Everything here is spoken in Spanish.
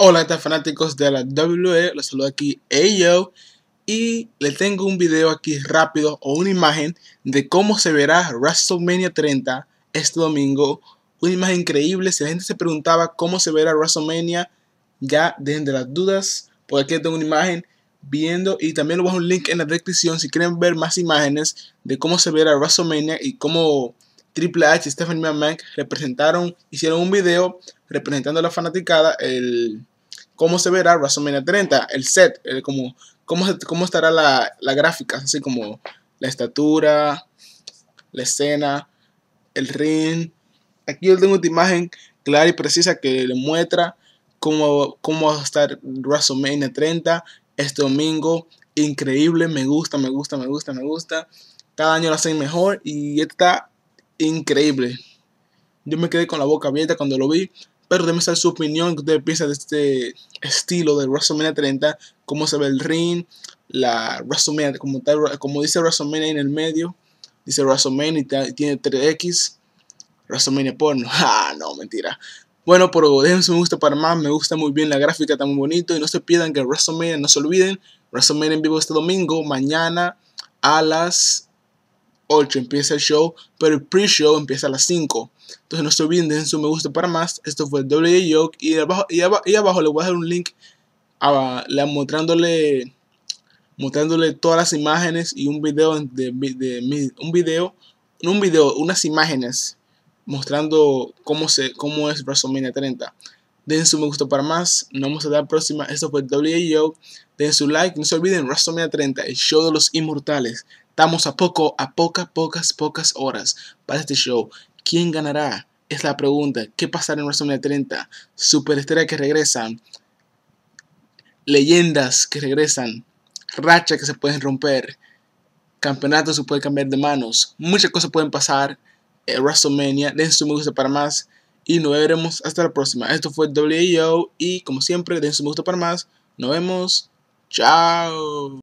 Hola, fanáticos de la WWE? los saludo aquí Ayo y le tengo un video aquí rápido o una imagen de cómo se verá WrestleMania 30 este domingo. Una imagen increíble, si la gente se preguntaba cómo se verá WrestleMania, ya dejen de las dudas, porque aquí tengo una imagen viendo y también les voy a un link en la descripción si quieren ver más imágenes de cómo se verá WrestleMania y cómo Triple H y Stephanie McMahon representaron, hicieron un video representando a la fanaticada el cómo se verá WrestleMania 30, el set, cómo, estará la, gráfica, así como la estatura, la escena, el ring. Aquí yo tengo una imagen clara y precisa que le muestra cómo, cómo va a estar WrestleMania 30 este domingo. Increíble, me gusta, me gusta, me gusta, me gusta. Cada año lo hacen mejor y está increíble. Yo me quedé con la boca abierta cuando lo vi. Pero déjenme saber su opinión, qué ustedes de este estilo de WrestleMania 30, cómo se ve el ring, la WrestleMania, como, como dice WrestleMania en el medio, dice WrestleMania y tiene 3X, WrestleMania porno, ah, no, mentira. Bueno, pero déjenme un gusto para más, me gusta muy bien la gráfica, está muy bonito, y no se pierdan que WrestleMania, no se olviden, WrestleMania en vivo este domingo, mañana a las 8 empieza el show, pero el pre-show empieza a las 5. Entonces no se olviden, dejen su me gusta para más. Esto fue el doble Y abajo, y, les voy a dejar un link a mostrándole, mostrándole todas las imágenes y un video de, un video, un video, unas imágenes mostrando cómo, se, cómo es WrestleMania 30 den su me gusta para más. Nos vemos a la próxima. Esto fue WAO. Den su like. No se olviden, WrestleMania 30, el show de los inmortales. Estamos a poco, a pocas, pocas, pocas horas para este show. ¿Quién ganará? Es la pregunta. ¿Qué pasará en WrestleMania 30? Superestrella que regresan. Leyendas que regresan. Racha que se pueden romper. Campeonato se puede cambiar de manos. Muchas cosas pueden pasar. WrestleMania. Den su me gusta para más y nos veremos hasta la próxima. Esto fue WAO y como siempre, den su gusto para más. Nos vemos. Chao.